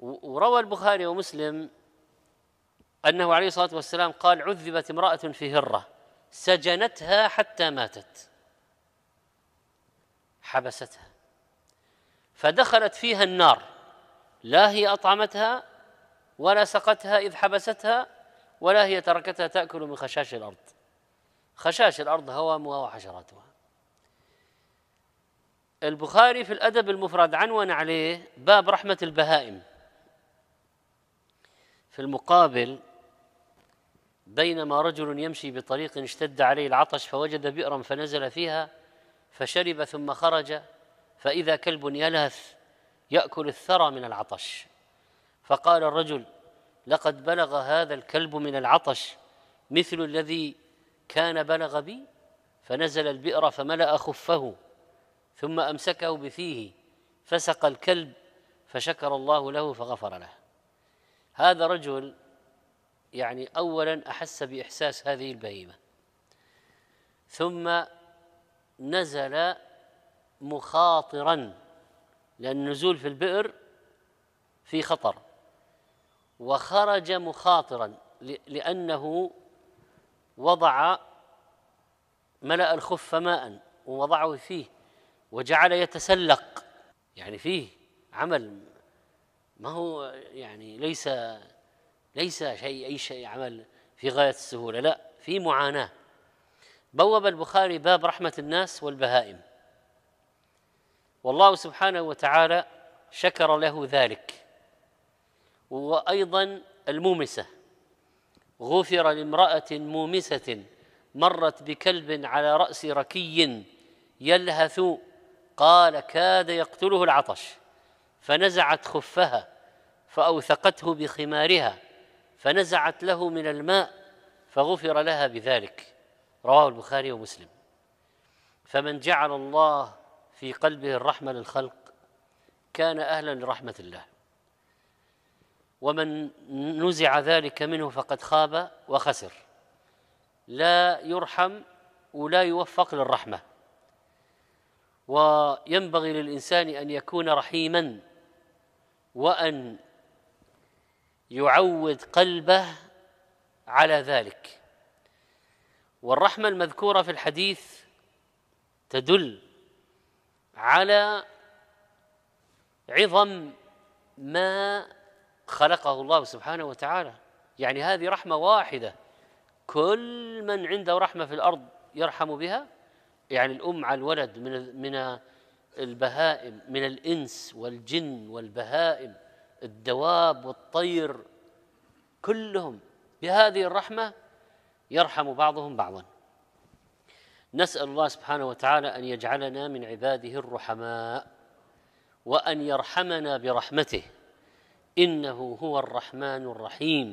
وروى البخاري ومسلم أنه عليه الصلاة والسلام قال عذبت امرأة في هرة سجنتها حتى ماتت حبستها فدخلت فيها النار لا هي أطعمتها ولا سقتها إذ حبستها ولا هي تركتها تأكل من خشاش الأرض خشاش الأرض هوامها وحشراتها البخاري في الأدب المفرد عنون عليه باب رحمة البهائم في المقابل بينما رجل يمشي بطريق اشتد عليه العطش فوجد بئرا فنزل فيها فشرب ثم خرج فإذا كلب يلهث يأكل الثرى من العطش فقال الرجل لقد بلغ هذا الكلب من العطش مثل الذي كان بلغ بي فنزل البئر فملأ خفه ثم أمسكه بفيه فسق الكلب فشكر الله له فغفر له هذا رجل يعني اولا احس باحساس هذه البهيمه ثم نزل مخاطرا لان النزول في البئر في خطر وخرج مخاطرا لانه وضع ملا الخف ماء ووضعه فيه وجعل يتسلق يعني فيه عمل ما هو يعني ليس ليس شيء أي شيء عمل في غاية السهولة لا في معاناة بوب البخاري باب رحمة الناس والبهائم والله سبحانه وتعالى شكر له ذلك وأيضا المومسة غفر لامرأة مومسة مرت بكلب على رأس ركي يلهث قال كاد يقتله العطش فنزعت خفها فأوثقته بخمارها فنزعت له من الماء فغفر لها بذلك رواه البخاري ومسلم فمن جعل الله في قلبه الرحمة للخلق كان أهلا لرحمة الله ومن نزع ذلك منه فقد خاب وخسر لا يرحم ولا يوفق للرحمه وينبغي للانسان ان يكون رحيما وأن يعود قلبه على ذلك والرحمة المذكورة في الحديث تدل على عظم ما خلقه الله سبحانه وتعالى يعني هذه رحمة واحدة كل من عنده رحمة في الأرض يرحم بها يعني الأم على الولد من من البهائم من الإنس والجن والبهائم الدواب والطير كلهم بهذه الرحمة يرحم بعضهم بعضا نسأل الله سبحانه وتعالى أن يجعلنا من عباده الرحماء وأن يرحمنا برحمته إنه هو الرحمن الرحيم